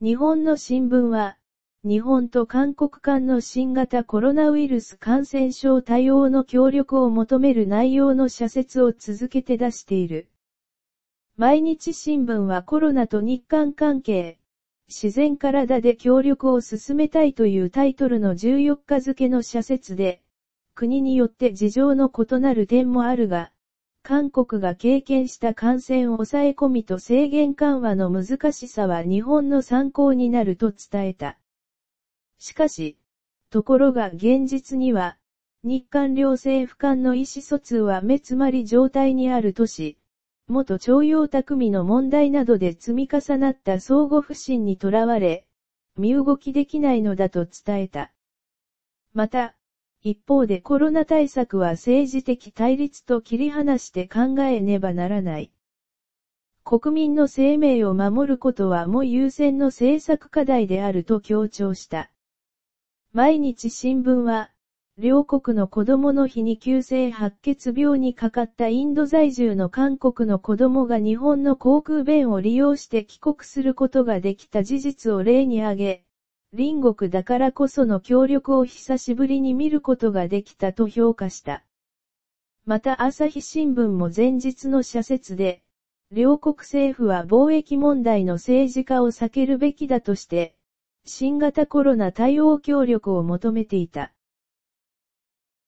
日本の新聞は、日本と韓国間の新型コロナウイルス感染症対応の協力を求める内容の社説を続けて出している。毎日新聞はコロナと日韓関係、自然体で協力を進めたいというタイトルの14日付の社説で、国によって事情の異なる点もあるが、韓国が経験した感染抑え込みと制限緩和の難しさは日本の参考になると伝えた。しかし、ところが現実には、日韓両政府間の意思疎通は目詰まり状態にあるとし、元徴用匠の問題などで積み重なった相互不信にとらわれ、身動きできないのだと伝えた。また、一方でコロナ対策は政治的対立と切り離して考えねばならない。国民の生命を守ることはもう優先の政策課題であると強調した。毎日新聞は、両国の子供の日に急性白血病にかかったインド在住の韓国の子供が日本の航空便を利用して帰国することができた事実を例に挙げ、隣国だからこその協力を久しぶりに見ることができたと評価した。また朝日新聞も前日の社説で、両国政府は貿易問題の政治化を避けるべきだとして、新型コロナ対応協力を求めていた。